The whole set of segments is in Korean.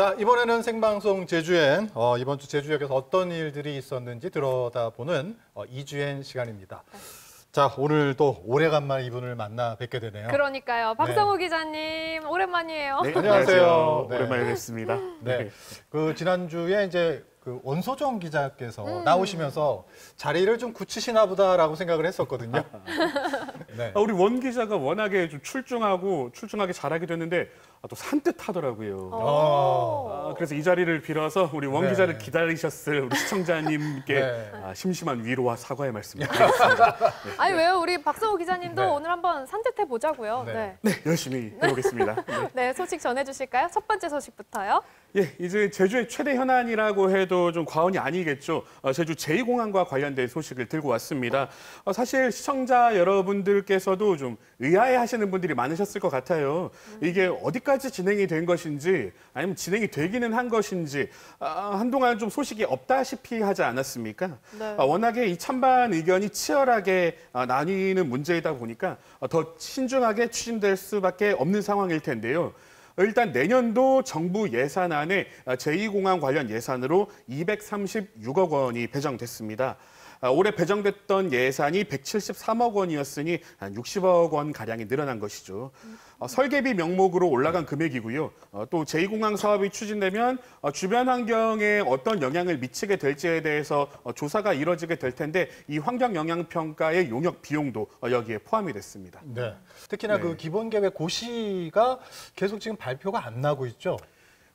자 이번에는 생방송 제주엔 어, 이번 주 제주역에서 어떤 일들이 있었는지 들여다보는 어, 이주엔 시간입니다. 자 오늘도 오래간만에 이분을 만나 뵙게 되네요. 그러니까요. 네. 박성우 기자님 오랜만이에요. 네, 네 안녕하세요. 네. 오랜만에 뵙습니다. 네. 네. 그 지난주에 이제 그 원소정 기자께서 음. 나오시면서 자리를 좀 굳히시나 보다라고 생각을 했었거든요. 네. 아, 우리 원 기자가 워낙에 좀 출중하고 출중하게 잘하기도 했는데 아, 또 산뜻하더라고요. 어. 아. 아, 그래서 이 자리를 빌어서 우리 원 기자를 네. 기다리셨을 우리 시청자님께 네. 아, 심심한 위로와 사과의 말씀을 네. 드리겠습니다. 네. 아니 왜요? 우리 박성호 기자님도 네. 오늘 한번 산뜻해 보자고요. 네. 네. 열심히 해보겠습니다. 네, 소식 전해주실까요? 첫 번째 소식부터요. 예, 이제 제주의 최대 현안이라고 해도 좀 과언이 아니겠죠. 어, 제주 제2공항과 관련된 소식을 들고 왔습니다. 어, 사실 시청자 여러분들께서도 좀 의아해하시는 분들이 많으셨을 것 같아요. 이게 음. 어디까지 끝까지 진행이 된 것인지 아니면 진행이 되기는 한 것인지 아, 한동안 좀 소식이 없다시피 하지 않았습니까? 네. 아, 워낙에 이 찬반 의견이 치열하게 아, 나뉘는 문제이다 보니까 아, 더 신중하게 추진될 수밖에 없는 상황일 텐데요. 일단 내년도 정부 예산안에 아, 제2공항 관련 예산으로 236억 원이 배정됐습니다. 아, 올해 배정됐던 예산이 173억 원이었으니 한 60억 원 가량이 늘어난 것이죠. 어, 설계비 명목으로 올라간 금액이고요. 어, 또 제2공항 사업이 추진되면 어, 주변 환경에 어떤 영향을 미치게 될지에 대해서 조사가 이뤄지게 될 텐데 이 환경 영향 평가의 용역 비용도 여기에 포함이 됐습니다. 네. 특히나 그 네. 그 기본 계획 고시가 계속 지금 발표가 안 나고 있죠.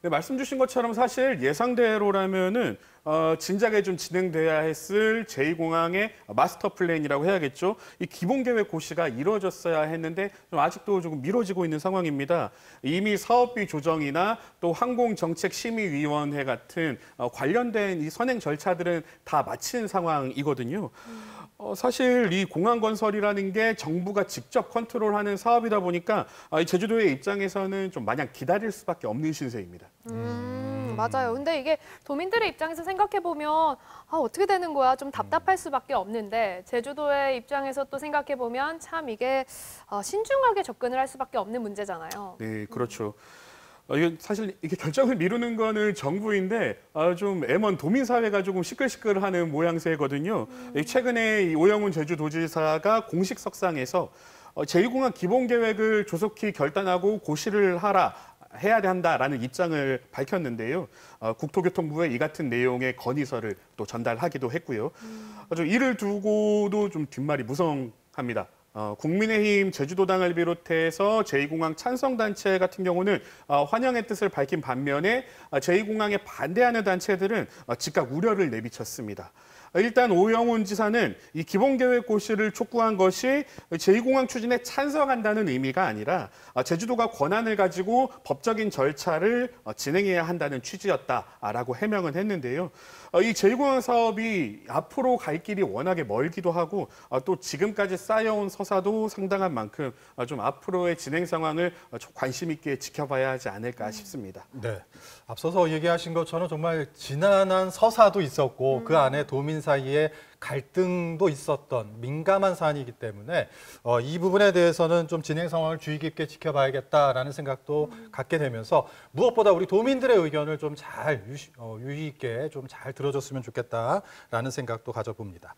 네, 말씀 주신 것처럼 사실 예상대로라면은 어, 진작에 좀 진행돼야 했을 제2공항의 마스터 플랜이라고 해야겠죠. 이 기본 계획 고시가 이루어졌어야 했는데 좀 아직도 조금 미뤄지고 있는 상황입니다. 이미 사업비 조정이나 또 항공정책심의위원회 같은 어, 관련된 이 선행 절차들은 다 마친 상황이거든요. 음. 어, 사실 이 공항 건설이라는 게 정부가 직접 컨트롤하는 사업이다 보니까 아, 제주도의 입장에서는 좀 마냥 기다릴 수밖에 없는 신세입니다. 음, 맞아요. 근데 이게 도민들의 입장에서 생각해 보면 아, 어떻게 되는 거야 좀 답답할 수밖에 없는데 제주도의 입장에서 또 생각해 보면 참 이게 아, 신중하게 접근을 할 수밖에 없는 문제잖아요. 네, 그렇죠. 음. 아, 이게 사실 이게 결정을 미루는 거는 정부인데 아, 좀 애먼 도민 사회가 조금 시끌시끌하는 모양새거든요. 음. 최근에 오영훈 제주도지사가 공식 석상에서 어, 제2공항 기본계획을 조속히 결단하고 고시를 하라 해야 한다라는 입장을 밝혔는데요. 어, 국토교통부에 이 같은 내용의 건의서를 또 전달하기도 했고요. 음. 이를 두고도 좀 뒷말이 무성합니다. 어, 국민의힘 제주도당을 비롯해서 제2공항 찬성단체 같은 경우는 어, 환영의 뜻을 밝힌 반면에 어, 제2공항에 반대하는 단체들은 어, 즉각 우려를 내비쳤습니다. 일단 오영훈 지사는 이 기본계획 고시를 촉구한 것이 제2공항 추진에 찬성한다는 의미가 아니라 어, 제주도가 권한을 가지고 법적인 절차를 어, 진행해야 한다는 취지였다라고 해명은 했는데요. 어, 이 제2공항 사업이 앞으로 갈 길이 워낙에 멀기도 하고 또 지금까지 쌓여온 서사도 상당한 만큼 좀 앞으로의 진행 상황을 관심 있게 지켜봐야 하지 않을까 싶습니다. 네, 앞서서 얘기하신 것처럼 정말 지난한 서사도 있었고 음. 그 안에 도민 사이에 갈등도 있었던 민감한 사안이기 때문에 어, 이 부분에 대해서는 좀 진행 상황을 주의 깊게 지켜봐야겠다라는 생각도 음. 갖게 되면서 무엇보다 우리 도민들의 의견을 좀잘 어, 유의 있게 좀 잘 들어줬으면 좋겠다라는 생각도 가져봅니다.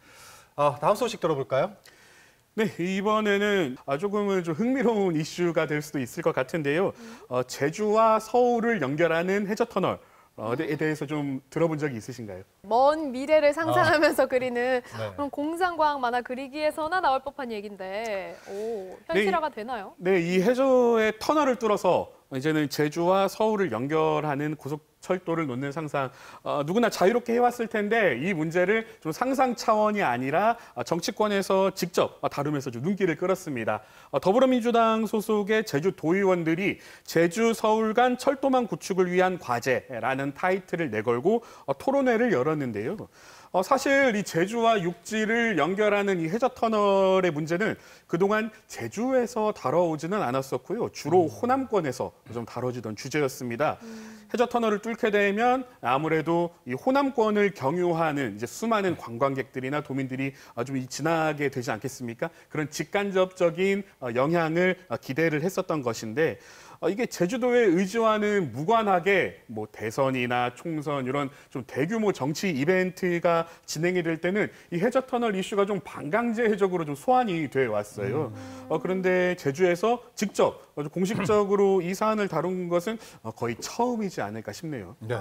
어, 다음 소식 들어볼까요? 네, 이번에는 조금은 좀 흥미로운 이슈가 될 수도 있을 것 같은데요. 어, 제주와 서울을 연결하는 해저 터널 어, 에 대해서 좀 들어본 적이 있으신가요? 먼 미래를 아. 상상하면서 어. 그리는 네. 그런 공상과학 만화 그리기에서나 나올 법한 얘기인데 오, 네, 현실화가 네, 되나요? 네, 이 해저의 터널을 뚫어서 이제는 제주와 서울을 연결하는 고속 철도를 놓는 상상 어, 누구나 자유롭게 해왔을 텐데 이 문제를 좀 상상 차원이 아니라 어, 정치권에서 직접 어, 다루면서 좀 눈길을 끌었습니다. 어, 더불어민주당 소속의 제주 도의원들이 제주 서울 간 철도망 구축을 위한 과제라는 타이틀을 내걸고 토론회를 열었는데요. 어, 사실 이 제주와 육지를 연결하는 이 해저 터널의 문제는 그동안 제주에서 다뤄오지는 않았었고요. 주로 음. 호남권에서 좀 다뤄지던 주제였습니다. 음. 해저 터널을 뚫게 되면 아무래도 이 호남권을 경유하는 이제 수많은 네. 관광객들이나 도민들이 아, 좀 지나게 되지 않겠습니까? 그런 직간접적인 어, 영향을 어, 기대를 했었던 것인데 아, 이게 제주도에 의지와는 무관하게 뭐 대선이나 총선 이런 좀 대규모 정치 이벤트가 진행이 될 때는 이 해저 터널 이슈가 좀 반강제 해적으로 좀 소환이 돼 왔어요. 어, 그런데 제주에서 직접 어, 공식적으로 이 사안을 다룬 것은 어, 거의 처음이지 않을까 싶네요. 네.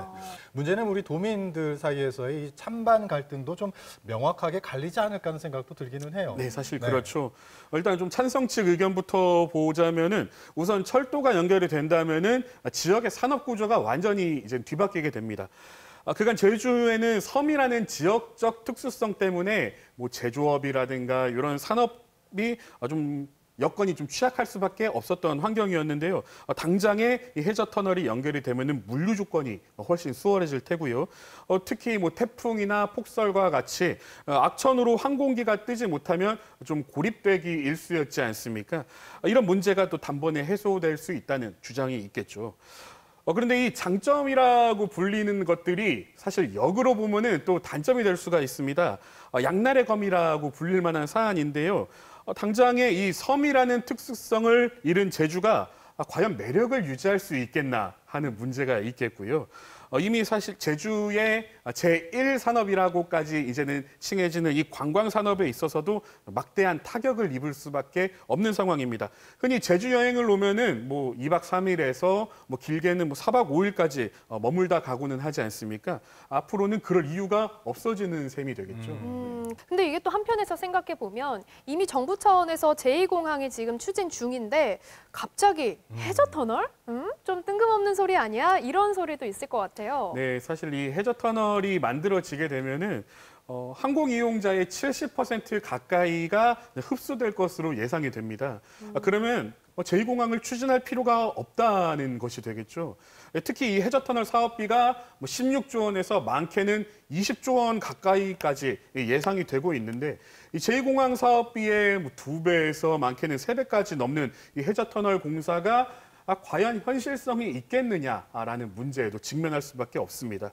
문제는 우리 도민들 사이에서의 찬반 갈등도 좀 명확하게 갈리지 않을까 하는 생각도 들기는 해요. 네, 사실 네. 그렇죠. 어, 일단 좀 찬성 측 의견부터 보자면은 우선 철도가 연 연결이 된다면은 지역의 산업 구조가 완전히 이제 뒤바뀌게 됩니다. 아, 그간 제주에는 섬이라는 지역적 특수성 때문에 뭐 제조업이라든가 이런 산업이 아, 좀 여건이 좀 취약할 수밖에 없었던 환경이었는데요. 어, 당장에 이 해저 터널이 연결이 되면 물류 조건이 훨씬 수월해질 테고요. 어, 특히 뭐 태풍이나 폭설과 같이 어, 악천후로 항공기가 뜨지 못하면 좀 고립되기 일쑤였지 않습니까? 이런 문제가 또 단번에 해소될 수 있다는 주장이 있겠죠. 그런데 이 장점이라고 불리는 것들이 사실 역으로 보면또 단점이 될 수가 있습니다. 양날의 검이라고 불릴 만한 사안인데요. 어, 당장에 이 섬이라는 특수성을 잃은 제주가 아, 과연 매력을 유지할 수 있겠나 하는 문제가 있겠고요. 어, 이미 사실 제주의 제1산업이라고까지 이제는 칭해지는 이 관광산업에 있어서도 막대한 타격을 입을 수밖에 없는 상황입니다. 흔히 제주 여행을 오면은 뭐 2박 3일에서 뭐 길게는 뭐 4박 5일까지 어, 머물다 가고는 하지 않습니까? 앞으로는 그럴 이유가 없어지는 셈이 되겠죠. 음, 음. 근데 이게 또 한편에서 생각해 보면 이미 정부 차원에서 제2공항이 지금 추진 중인데 갑자기 음. 해저 터널? 음, 좀 뜬금없는 소리 아니야? 이런 소리도 있을 것 같아요. 같아요. 네, 사실 이 해저 터널이 만들어지게 되면은 어, 항공 이용자의 70% 가까이가 흡수될 것으로 예상이 됩니다. 아, 음. 아, 그러면 어, 제2공항을 추진할 필요가 없다는 것이 되겠죠. 예, 특히 이 해저터널 사업비가 16조 뭐 원에서 많게는 20조 원 가까이까지 예상이 되고 있는데 이 제2공항 사업비의 2배에서 뭐 많게는 3배까지 넘는 이 해저터널 공사가 아, 과연 현실성이 있겠느냐라는 문제에도 직면할 수밖에 없습니다.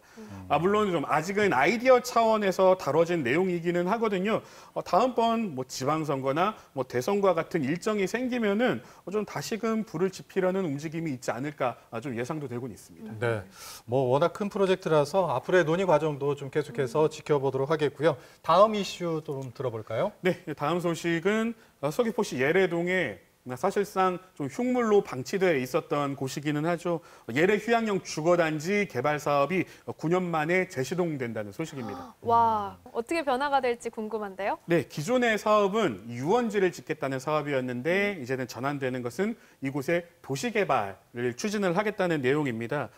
아, 물론 좀 아직은 아이디어 차원에서 다뤄진 내용이기는 하거든요. 어, 다음번 뭐 지방선거나 뭐 대선과 같은 일정이 생기면은 좀 다시금 불을 지피려는 움직임이 있지 않을까 아, 좀 예상도 되고 있습니다. 네, 뭐 워낙 큰 프로젝트라서 앞으로의 논의 과정도 좀 계속해서 음. 지켜보도록 하겠고요. 다음 이슈 좀 들어볼까요? 네, 다음 소식은 어, 서귀포시 예래동에 사실상 좀 흉물로 방치되어 있었던 곳이기는 하죠. 예래 휴양형 주거단지 개발 사업이 9년 만에 재시동된다는 소식입니다. 와, 어떻게 변화가 될지 궁금한데요? 네, 기존의 사업은 유원지를 짓겠다는 사업이었는데 이제는 전환되는 것은 이곳에 도시개발을 추진을 하겠다는 내용입니다.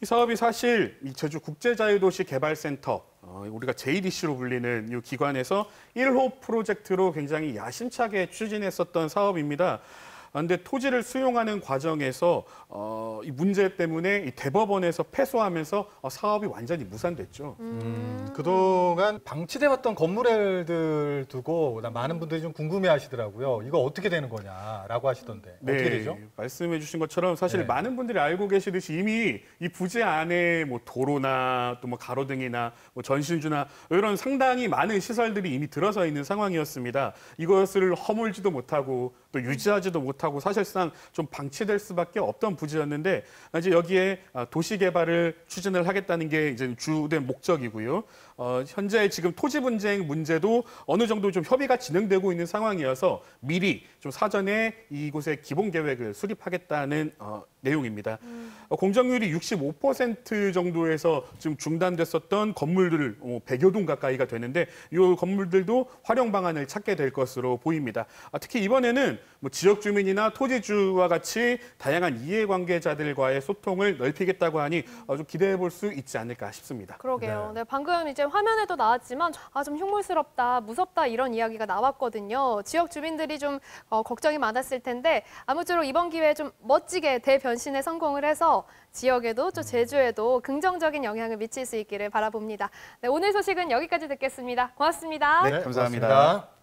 이 사업이 사실 이 제주 국제자유도시 개발센터 어, 우리가 JDC로 불리는 이 기관에서 1호 프로젝트로 굉장히 야심차게 추진했었던 사업입니다. 그런데 토지를 수용하는 과정에서 어, 이 문제 때문에 이 대법원에서 패소하면서 어, 사업이 완전히 무산됐죠. 음. 그동안 방치돼 왔던 건물들 두고 많은 분들이 좀 궁금해하시더라고요. 이거 어떻게 되는 거냐라고 하시던데 네, 어떻게 되죠? 말씀해주신 것처럼 사실 네. 많은 분들이 알고 계시듯이 이미 이 부재 안에 뭐 도로나 또 뭐 가로등이나 뭐 전신주나 이런 상당히 많은 시설들이 이미 들어서 있는 상황이었습니다. 이것을 허물지도 못하고 또 유지하지도 못하고 사실상 좀 방치될 수밖에 없던 부지였는데 이제 여기에 아, 도시 개발을 추진을 하겠다는 게 이제 주된 목적이고요. 어, 현재 지금 토지 분쟁 문제도 어느 정도 좀 협의가 진행되고 있는 상황이어서 미리 좀 사전에 이곳의 기본 계획을 수립하겠다는 어, 내용입니다. 음. 어, 공정률이 65% 정도에서 지금 중단됐었던 건물들 100여 어, 동 가까이가 되는데 이 건물들도 활용 방안을 찾게 될 것으로 보입니다. 아, 특히 이번에는 뭐 지역 주민이나 토지주와 같이 다양한 이해관계자들과의 소통을 넓히겠다고 하니 좀 기대해 볼 수 있지 않을까 싶습니다. 그러게요. 네, 네 방금 이제 화면에도 나왔지만 아, 좀 흉물스럽다, 무섭다 이런 이야기가 나왔거든요. 지역 주민들이 좀 어, 걱정이 많았을 텐데 아무쪼록 이번 기회에 좀 멋지게 대변신에 성공을 해서 지역에도 또 음. 제주에도 긍정적인 영향을 미칠 수 있기를 바라봅니다. 네, 오늘 소식은 여기까지 듣겠습니다. 고맙습니다. 네, 네 감사합니다 고맙습니다.